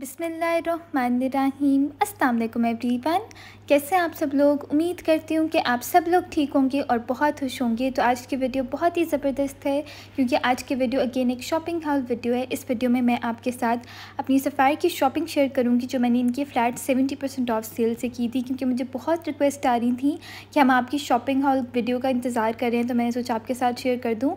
बिसमीम every one कैसे आप सब लोग उम्मीद करती हूँ कि आप सब लोग ठीक होंगे और बहुत खुश होंगे तो आज की वीडियो बहुत ही ज़बरदस्त है क्योंकि आज की वीडियो अगेन एक शॉपिंग हॉल वीडियो है इस वीडियो में मैं आपके साथ अपनी सफ़ार की शॉपिंग शेयर करूँगी जो मैंने इनकी flat seventy percent off sale से की थी क्योंकि मुझे बहुत रिक्वेस्ट आ रही थी कि हम आपकी शॉपिंग हॉल वीडियो का इंतज़ार करें तो मैंने सोचा आपके साथ शेयर कर दूँ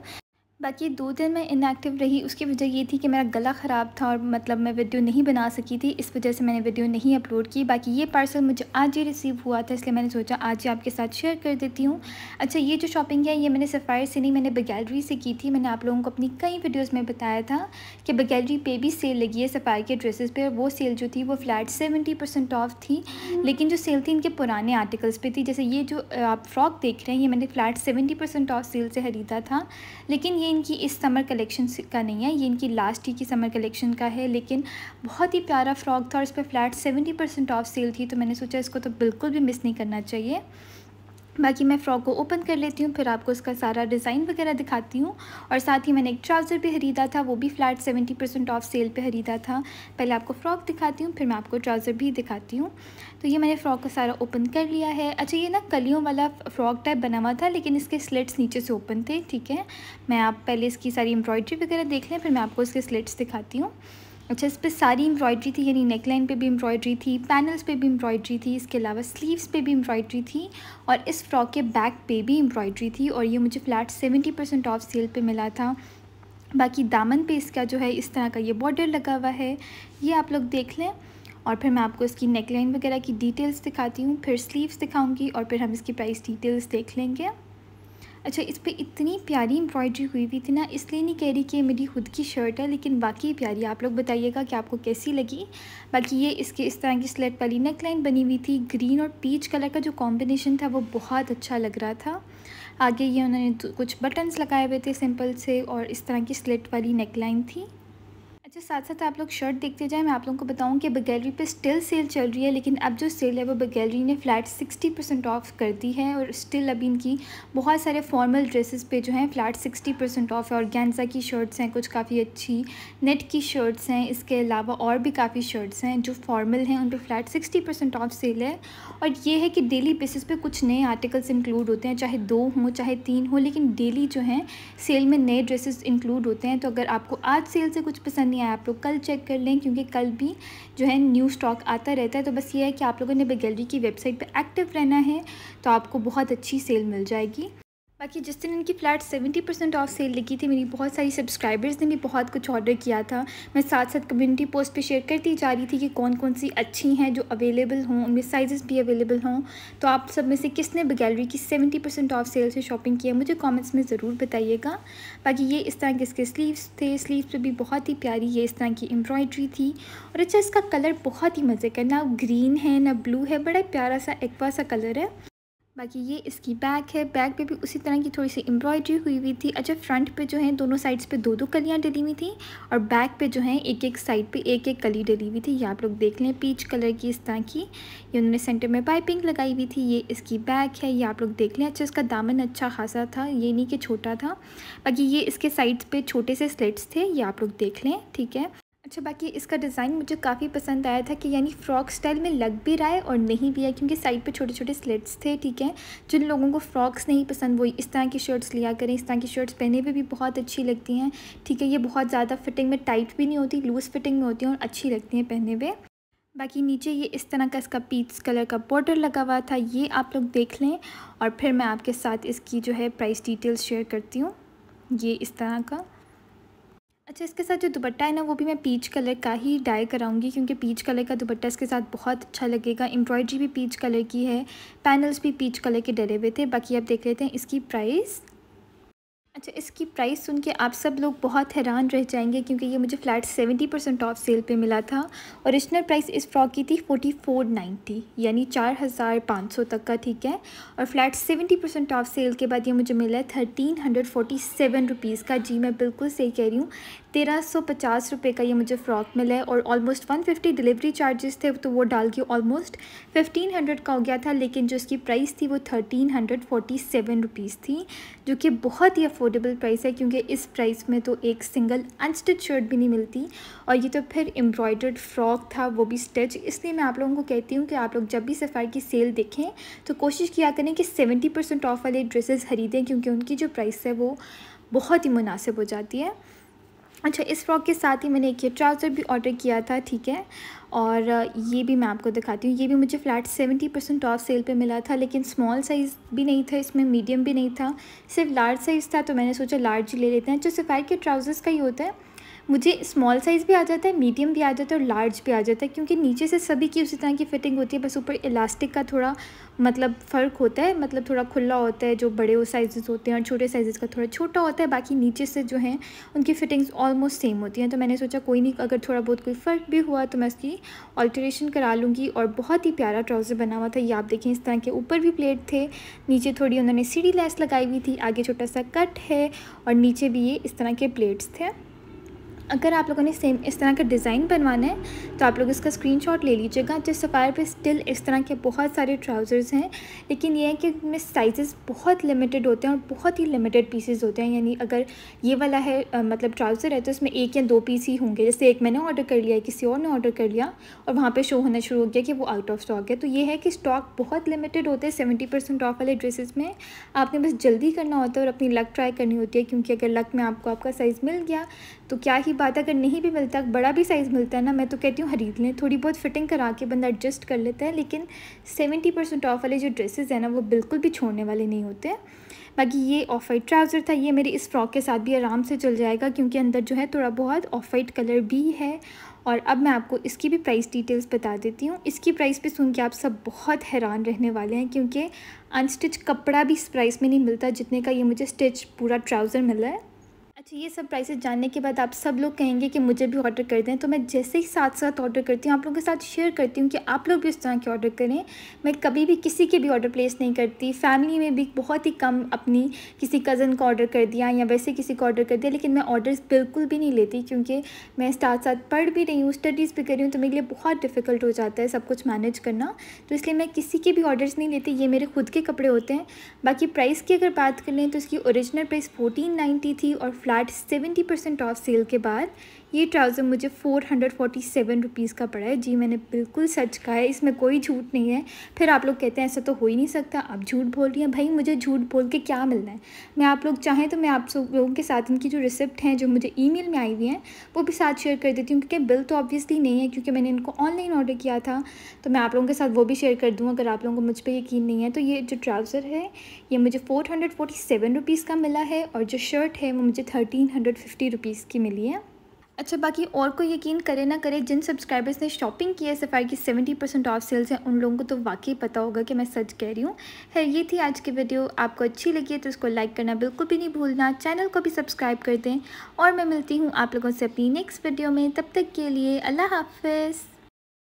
बाकी दो दिन मैं इनएक्टिव रही उसकी वजह ये थी कि मेरा गला ख़राब था और मतलब मैं वीडियो नहीं बना सकी थी इस वजह से मैंने वीडियो नहीं अपलोड की बाकी ये पार्सल मुझे आज ही रिसीव हुआ था इसलिए मैंने सोचा आज ही आपके साथ शेयर कर देती हूँ अच्छा ये जो शॉपिंग है ये मैंने सफ़ायर से नहीं मैंने बगैलरी से की थी मैंने आप लोगों को अपनी कई वीडियोज़ में बताया था कि बगैलरी पर भी सेल लगी है सफ़ायर के ड्रेसेस पर वो सेल जो थी वो फ्लैट सेवेंटी परसेंट ऑफ थी हम्म। लेकिन जो सेल थी इनके पुराने आर्टिकल्स पर थी जैसे ये जो आप फ्रॉक देख रहे हैं ये मैंने flat seventy percent off sale से ख़रीदा था लेकिन ये इनकी इस समर कलेक्शन का नहीं है ये इनकी लास्ट ही की समर कलेक्शन का है लेकिन बहुत ही प्यारा फ्रॉक था और इस पर flat seventy percent off sale थी तो मैंने सोचा इसको तो बिल्कुल भी मिस नहीं करना चाहिए बाकी मैं फ़्रॉक को ओपन कर लेती हूँ फिर आपको इसका सारा डिज़ाइन वगैरह दिखाती हूँ और साथ ही मैंने एक ट्राउज़र भी ख़रीदा था वो भी flat seventy percent off sale पे ख़रीदा था पहले आपको फ़्रॉक दिखाती हूँ फिर मैं आपको ट्राउज़र भी दिखाती हूँ तो ये मैंने फ़्रॉक का सारा ओपन कर लिया है अच्छा ये ना कलियों वाला फ़्रॉक टाइप बना हुआ था लेकिन इसके स्लेट्स नीचे से ओपन थे ठीक है मैं आप पहले इसकी सारी एम्ब्रॉयड्री वगैरह देख लें फिर मैं आपको इसके स्लेट्स दिखाती हूँ अच्छा इस पर सारी एम्ब्रॉयड्री थी यानी नेकलाइन पे पर भी एम्ब्रॉयड्री थी पैनल्स पे भी एम्ब्रॉयड्री थी इसके अलावा स्लीव्स पे भी एम्ब्रॉयड्री थी और इस फ्रॉक के बैक पे भी एम्ब्रॉयड्री थी और ये मुझे flat seventy percent off sale पे मिला था बाकी दामन पे इसका जो है इस तरह का ये बॉर्डर लगा हुआ है ये आप लोग देख लें और फिर मैं आपको इसकी नेकलाइन वगैरह की डिटेल्स दिखाती हूँ फिर स्लीव्स दिखाऊँगी और फिर हम इसकी प्राइस डिटेल्स देख लेंगे अच्छा इस पर इतनी प्यारी एम्ब्रॉयड्री हुई हुई थी ना इसलिए नहीं कह रही कि ये मेरी खुद की शर्ट है लेकिन बाकी प्यारी आप लोग बताइएगा कि आपको कैसी लगी बाकी ये इसके इस तरह की स्लेट वाली नेक लाइन बनी हुई थी ग्रीन और पीच कलर का जो कॉम्बिनेशन था वो बहुत अच्छा लग रहा था आगे ये उन्होंने कुछ बटन्स लगाए हुए थे सिंपल से और इस तरह की स्लेट वाली नेक लाइन थी इसके साथ साथ आप लोग शर्ट देखते जाएं मैं आप लोगों को बताऊं कि बगैलरी पे स्टिल सेल चल रही है लेकिन अब जो सेल है वो बगैलरी ने फ्लैट 60 परसेंट ऑफ कर दी है और स्टिल अभी इनकी बहुत सारे फॉर्मल ड्रेसेस पे जो हैं फ्लैट 60 परसेंट ऑफ है और गेंजा की शर्ट्स हैं कुछ काफ़ी अच्छी नेट की शर्ट्स हैं इसके अलावा और भी काफ़ी शर्ट्स हैं जो फॉर्मल हैं उन पर flat sixty percent off sale है और ये है कि डेली बेसिस पर कुछ नए आर्टिकल्स इंक्लूड होते हैं चाहे दो हों चाहे तीन हों लेकिन डेली जो हैं सेल में नए ड्रेसेस इंक्लूड होते हैं तो अगर आपको आज सेल से कुछ पसंद नहीं हैं आप लोग तो कल चेक कर लें क्योंकि कल भी जो है न्यू स्टॉक आता रहता है तो बस ये है कि आप लोगों ने बिग गैलरी की वेबसाइट पर एक्टिव रहना है तो आपको बहुत अच्छी सेल मिल जाएगी बाकी जिस दिन इनकी flat seventy percent off sale लगी थी मेरी बहुत सारी सब्सक्राइबर्स ने भी बहुत कुछ ऑर्डर किया था मैं साथ साथ कम्युनिटी पोस्ट पे शेयर करती जा रही थी कि कौन कौन सी अच्छी हैं जो अवेलेबल हों उनमें साइज़ भी अवेलेबल हों तो आप सब में से किसने गैलरी की सेवेंटी परसेंट ऑफ सेल से शॉपिंग की है मुझे कॉमेंट्स में ज़रूर बताइएगा बाकी ये इस तरह के इसके स्लीव्स थे स्लीव पर भी बहुत ही प्यारी ये इस तरह की एम्ब्रॉयड्री थी और अच्छा इसका कलर बहुत ही मज़े का ना ग्रीन है ना ब्लू है बड़ा प्यारा सा एक्वा सा कलर है बाकी ये इसकी बैक है बैक पे भी उसी तरह की थोड़ी सी एम्ब्रॉयडरी हुई हुई थी अच्छा फ्रंट पे जो है दोनों साइड्स पे दो दो कलियाँ डली हुई थी और बैक पे जो है एक एक साइड पे एक एक कली डली हुई थी ये आप लोग देख लें पीच कलर की इस तरह की ये उन्होंने सेंटर में पाइपिंग लगाई हुई थी ये इसकी बैक है ये आप लोग देख लें अच्छा इसका दामन अच्छा खासा था ये नहीं कि छोटा था बाकी ये इसके साइड्स पर छोटे से स्लेट्स थे ये आप लोग देख लें ठीक है अच्छा बाकी इसका डिज़ाइन मुझे काफ़ी पसंद आया था कि यानी फ्रॉक स्टाइल में लग भी रहा है और नहीं भी है क्योंकि साइड पे छोटे छोटे स्लिट्स थे ठीक है जिन लोगों को फ्रॉक्स नहीं पसंद वो इस तरह की शर्ट्स लिया करें इस तरह की शर्ट्स पहने हुए भी बहुत अच्छी लगती हैं ठीक है ये बहुत ज़्यादा फिटिंग में टाइट भी नहीं होती लूज़ फिटिंग में होती हैं और अच्छी लगती हैं पहने हुए बाकी नीचे ये इस तरह का इसका पीच कलर का बॉर्डर लगा हुआ था ये आप लोग देख लें और फिर मैं आपके साथ इसकी जो है प्राइस डिटेल्स शेयर करती हूँ ये इस तरह का अच्छा इसके साथ जो दुपट्टा है ना वो भी मैं पीच कलर का ही डाई कराऊंगी क्योंकि पीच कलर का दुपट्टा इसके साथ बहुत अच्छा लगेगा एम्ब्रॉयडरी भी पीच कलर की है पैनल्स भी पीच कलर के डरे हुए थे बाकी आप देख लेते हैं इसकी प्राइस अच्छा इसकी प्राइस सुन के आप सब लोग बहुत हैरान रह जाएंगे क्योंकि ये मुझे flat seventy percent off sale पे मिला था औरिजिनल प्राइस इस फ्रॉक की थी फोर्टी फोर नाइन्टी यानी चार हज़ार पाँच सौ तक का ठीक है और flat seventy percent off sale के बाद ये मुझे मिला है thirteen hundred forty seven rupees का जी मैं बिल्कुल सही कह रही हूँ तेरह सौ पचास रुपये का ये मुझे फ़्रॉक मिला है और almost one fifty delivery charges थे तो वो डाल के ऑलमोस्ट फिफ्टीन हंड्रेड का हो गया था लेकिन जो इसकी प्राइस थी वो thirteen hundred forty seven rupees थी जो कि बहुत ही अफोर्ड अफोर्डेबल प्राइस है क्योंकि इस प्राइस में तो एक सिंगल अनस्टिच शर्ट भी नहीं मिलती और ये तो फिर एम्ब्रॉयडर्ड फ्रॉक था वो भी स्टिच इसलिए मैं आप लोगों को कहती हूँ कि आप लोग जब भी सफ़ार की सेल देखें तो कोशिश किया करें कि सेवेंटी परसेंट ऑफ़ वाले ड्रेसेस ख़रीदें क्योंकि उनकी जो प्राइस है वो बहुत ही मुनासिब हो जाती है अच्छा इस फ्रॉक के साथ ही मैंने एक ये ट्राउज़र भी ऑर्डर किया था ठीक है और ये भी मैं आपको दिखाती हूँ ये भी मुझे flat seventy percent off sale पे मिला था लेकिन स्मॉल साइज़ भी नहीं था इसमें मीडियम भी नहीं था सिर्फ लार्ज साइज़ था तो मैंने सोचा लार्ज ही ले लेते हैं जो सफ़ैर के ट्राउज़र्स का ही होता है मुझे स्मॉल साइज़ भी आ जाता है मीडियम भी आ जाता है और लार्ज भी आ जाता है क्योंकि नीचे से सभी की उसी तरह की फ़िटिंग होती है बस ऊपर इलास्टिक का थोड़ा मतलब फ़र्क होता है मतलब थोड़ा खुला होता है जो बड़े वो साइज़ होते हैं और छोटे साइज़ का थोड़ा छोटा होता है बाकी नीचे से जो हैं उनकी फ़िटिंग्स ऑलमोस्ट सेम होती हैं तो मैंने सोचा कोई नहीं अगर थोड़ा बहुत कोई फ़र्क भी हुआ तो मैं उसकी ऑल्ट्रेशन करा लूँगी और बहुत ही प्यारा ट्राउज़र बना हुआ था ये आप देखें इस तरह के ऊपर भी प्लेट थे नीचे थोड़ी उन्होंने सीढ़ी लैस लगाई हुई थी आगे छोटा सा कट है और नीचे भी ये इस तरह के प्लेट्स थे अगर आप लोगों ने सेम इस तरह का डिज़ाइन बनवाना है तो आप लोग इसका स्क्रीनशॉट ले लीजिएगा जिस सफ़ायर पे स्टिल इस तरह के बहुत सारे ट्राउज़र्स हैं लेकिन ये है कि इनमें साइज़ बहुत लिमिटेड होते हैं और बहुत ही लिमिटेड पीसेज होते हैं यानी अगर ये वाला है आ, मतलब ट्राउज़र है तो इसमें एक या दो पीस ही होंगे जैसे एक मैंने ऑर्डर कर लिया किसी और ने ऑर्डर कर लिया और वहाँ पर शो होना शुरू हो गया कि वो आउट ऑफ स्टॉक है तो ये है कि स्टॉक बहुत लिमिटेड होते हैं सेवेंटी परसेंट ऑफ वाले ड्रेसेस में आपने बस जल्दी करना होता है और अपनी लक ट्राई करनी होती है क्योंकि अगर लक में आपको आपका साइज़ मिल गया तो क्या ही बात अगर नहीं भी मिलता बड़ा भी साइज़ मिलता है ना मैं तो कहती हूँ ख़रीद लें थोड़ी बहुत फिटिंग करा के बंदा एडजस्ट कर लेता है लेकिन सेवेंटी परसेंट ऑफ़ वाले जो ड्रेसेस हैं ना वो बिल्कुल भी छोड़ने वाले नहीं होते बाकी ये ऑफ वाइट ट्राउज़र था ये मेरे इस फ्रॉक के साथ भी आराम से चल जाएगा क्योंकि अंदर जो है थोड़ा बहुत ऑफ वाइट कलर भी है और अब मैं आपको इसकी भी प्राइस डिटेल्स बता देती हूँ इसकी प्राइस पे सुन के आप सब बहुत हैरान रहने वाले हैं क्योंकि अनस्टिच कपड़ा भी इस प्राइस में नहीं मिलता जितने का ये मुझे स्टिच पूरा ट्राउज़र मिला है अच्छा ये सब प्राइसेस जानने के बाद आप सब लोग कहेंगे कि मुझे भी ऑर्डर कर दें तो मैं जैसे ही साथ साथ ऑर्डर करती हूँ आप लोगों के साथ शेयर करती हूँ कि आप लोग भी इस तरह के ऑर्डर करें मैं कभी भी किसी के भी ऑर्डर प्लेस नहीं करती फैमिली में भी बहुत ही कम अपनी किसी कज़न का ऑर्डर कर दिया या वैसे किसी को ऑर्डर कर दिया लेकिन मैं ऑर्डर्स बिल्कुल भी नहीं लेती क्योंकि मैं साथ साथ पढ़ भी रही हूँ स्टडीज़ भी कर रही हूँ तो मेरे लिए बहुत डिफ़िकल्ट हो जाता है सब कुछ मैनेज करना तो इसलिए मैं किसी के भी ऑर्डर्स नहीं लेती ये मेरे खुद के कपड़े होते हैं बाकी प्राइस की अगर बात कर लें तो इसकी औरिजिनल प्राइस फोटीन थी और flat that seventy percent off sale के बाद ये ट्राउज़र मुझे four hundred forty seven rupees का पड़ा है जी मैंने बिल्कुल सच कहा है इसमें कोई झूठ नहीं है फिर आप लोग कहते हैं ऐसा तो हो ही नहीं सकता आप झूठ बोल रही हैं भाई मुझे झूठ बोल के क्या मिलना है मैं आप लोग चाहें तो मैं आप सब लोगों के साथ इनकी जो रिसिप्ट हैं जो मुझे ई में आई हुई हैं वो भी साथ शेयर कर देती हूँ क्योंकि बिल तो ऑब्वियसली नहीं है क्योंकि मैंने इनको ऑनलाइन ऑर्डर किया था तो मैं आप लोगों के साथ वो भी शेयर कर दूँ अगर आप लोगों को मुझ पर यकीन नहीं है तो ये जो ट्राउज़र है ये मुझे four hundred forty seven rupees का मिला है और जो शर्ट है वो मुझे थर्टीन हंड्रेड फिफ्टी रुपीज़ की मिली है अच्छा बाकी और को यकीन करे ना करे जिन सब्सक्राइबर्स ने शॉपिंग की है सफ़ार की सेवेंटी परसेंट ऑफ सेल्स हैं उन लोगों को तो वाकई पता होगा कि मैं सच कह रही हूँ खैर ये थी आज की वीडियो आपको अच्छी लगी है तो उसको लाइक करना बिल्कुल भी नहीं भूलना चैनल को भी सब्सक्राइब कर दें और मैं मिलती हूँ आप लोगों से अपनी नेक्स्ट वीडियो में तब तक के लिए अल्लाह हाफिज़